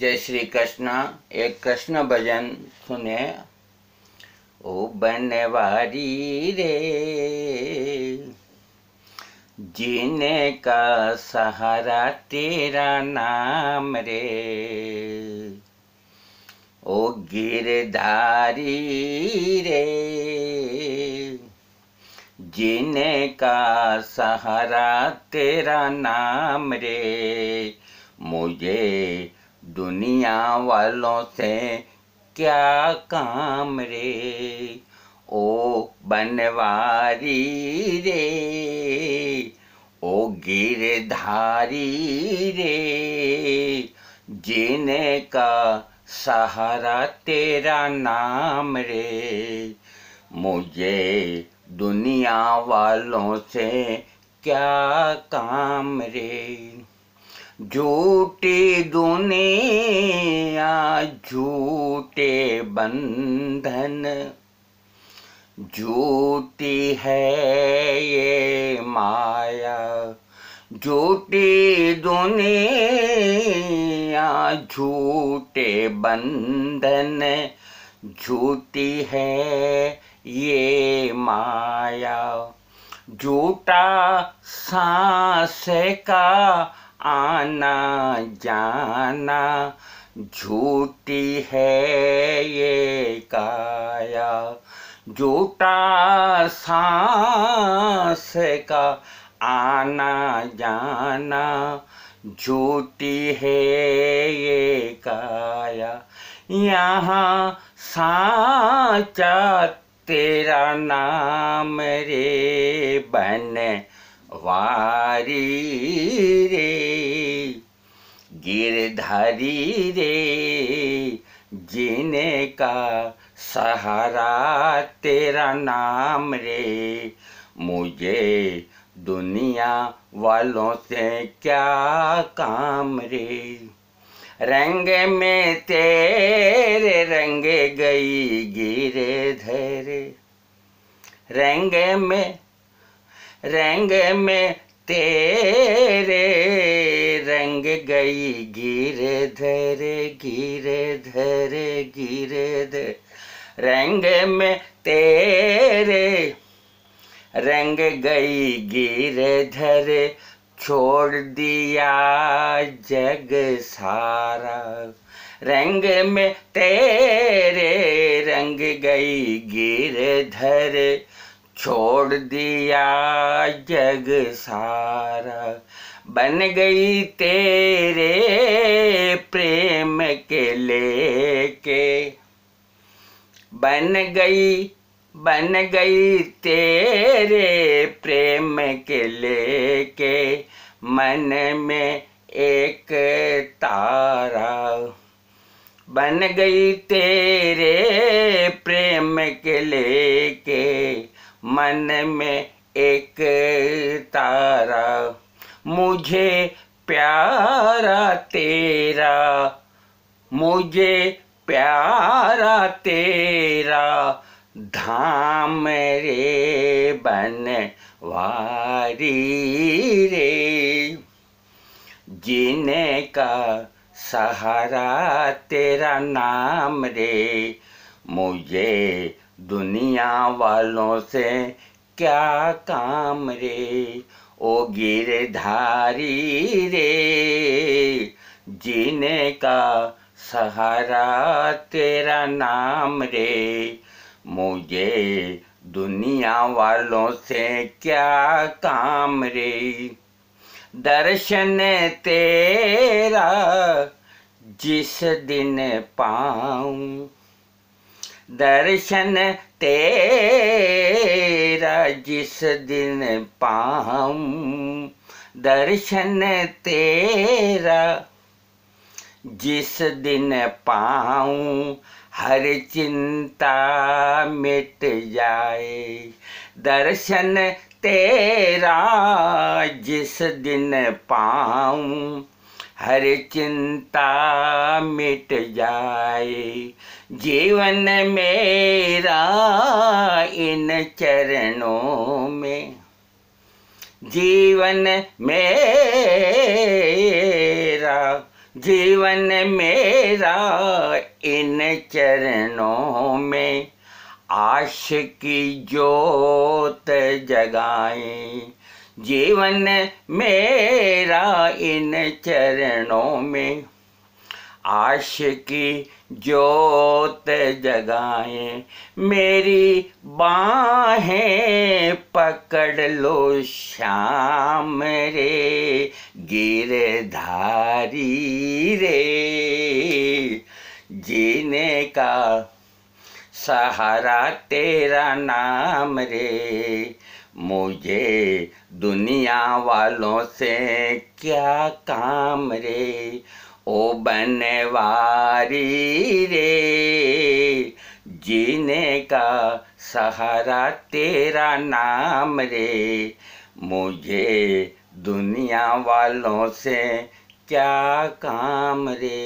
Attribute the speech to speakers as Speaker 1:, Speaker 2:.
Speaker 1: जय श्री कृष्ण एक कृष्ण भजन सुने ओ बनवारी रे जीने का सहारा तेरा नाम रे ओ गिरधारी रे जीने का सहारा तेरा नाम रे मुझे दुनिया वालों से क्या काम रे ओ बनवारी रे ओ गिरधारी रे जीने का सहारा तेरा नाम रे मुझे दुनिया वालों से क्या काम रे झूठी दुनिया झूठे बंधन झूठी है ये माया झूठी दुनिया झूठे बंधन झूठी है ये माया झूठा सांस का आना जाना झूठी है ये काया झूठा सांस का आना जाना झूठी है ये काया यहाँ साचा तेरा नाम रे बने वारी रे गिरधारी रे जीने का सहारा तेरा नाम रे मुझे दुनिया वालों से क्या काम रे रंग में तेरे रंग गई गिरे धरे रंग में रंग में तेरे रंग गई गिरे धरे गिरे धरे गिरे धर रंग में तेरे रंग गई गिरे धरे छोड़ दिया जग सारा रंग में तेरे रंग गई गिर धरे छोड़ दिया जग सारा बन गई तेरे प्रेम के लेके बन गई बन गई तेरे प्रेम के लेके मन में एक तारा बन गई तेरे प्रेम के लेके मन में एक तारा मुझे प्यारा तेरा मुझे प्यारा तेरा धाम रे बन वारी रे जीने का सहारा तेरा नाम रे मुझे दुनिया वालों से क्या काम रे ओ गिरधारी रे जीने का सहारा तेरा नाम रे मुझे दुनिया वालों से क्या काम रे दर्शन तेरा जिस दिन पाऊँ दर्शन तेरा जिस दिन पाऊं दर्शन तेरा जिस दिन पाऊं हर चिंता मिट जाए दर्शन तेरा जिस दिन पाऊं हर चिंता मिट जाए जीवन मेरा इन चरणों में जीवन मेरा जीवन मेरा इन चरणों में आश की जोत जगाए जीवन मेरा इन चरणों में आश की जोत जगाए मेरी बाहें पकड़ लो श्याम रे गिरधारी रे जीने का सहारा तेरा नाम रे मुझे दुनिया वालों से क्या काम रे ओ बनवारी रे जीने का सहारा तेरा नाम रे मुझे दुनिया वालों से क्या काम रे